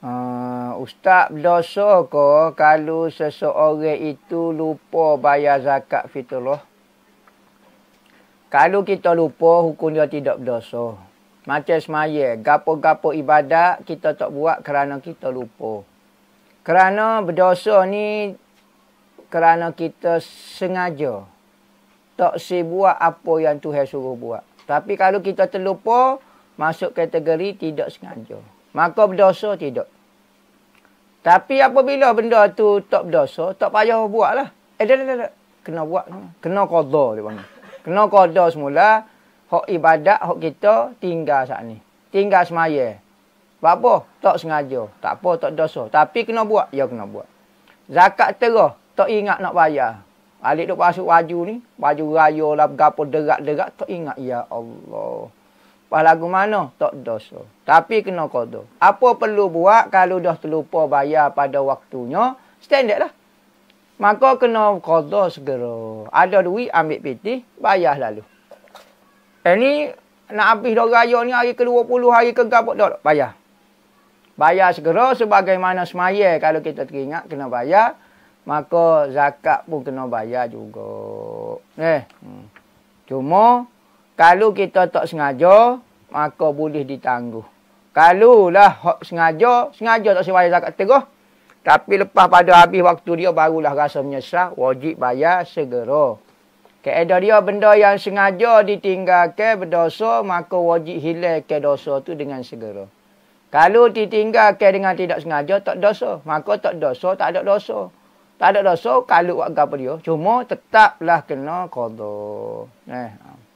Uh, Ustaz berdosa ke kalau seseorang itu lupa bayar zakat fitrah? Kalau kita lupa, hukum dia tidak berdosa. Macam semaya, gapo-gapo ibadat kita tak buat kerana kita lupa. Kerana berdosa ni kerana kita sengaja tak si buat apa yang Tuhan suruh buat. Tapi kalau kita terlupa, masuk kategori tidak sengaja maka berdosa tidak. Tapi apabila benda tu tak berdosa, tak payah buatlah. Eh, dah, dah, dah. dah. Kena buat. Kena kodoh dia panggil. Kena kodoh semula. Hak ibadat, hak kita tinggal saat ni. Tinggal semaya. Sebab apa? Tak sengaja. Tak apa, tak dosa. Tapi kena buat. Ya, kena buat. Zakat terah. Tak ingat nak bayar. Alik duk pasuk baju ni. Baju raya lah. Gapa derak-derak. Tak ingat. Ya Allah lagu mana tak dosa. Tapi kena kodoh. Apa perlu buat kalau dah terlupa bayar pada waktunya? Standard lah. Maka kena kodoh segera. Ada duit ambil piti, bayar lalu. Ini eh, nak habis dah raya ni hari ke-20, hari ke gabut dah. Bayar. Bayar segera sebagaimana semaya kalau kita teringat kena bayar. Maka zakat pun kena bayar juga. Eh. Hmm. Cuma kalau kita tak sengaja, maka boleh ditangguh. Kalau lah hak sengaja, sengaja tak sebayar zakat teguh. Tapi lepas pada habis waktu dia barulah rasa menyesal, wajib bayar segera. Keadaan dia benda yang sengaja ditinggalkan berdosa, maka wajib hilangkan dosa tu dengan segera. Kalau ditinggalkan dengan tidak sengaja, tak dosa. Maka tak dosa, tak ada dosa. Tak ada dosa, kalau buat apa dia. Cuma tetaplah kena kodoh. Eh. Ha.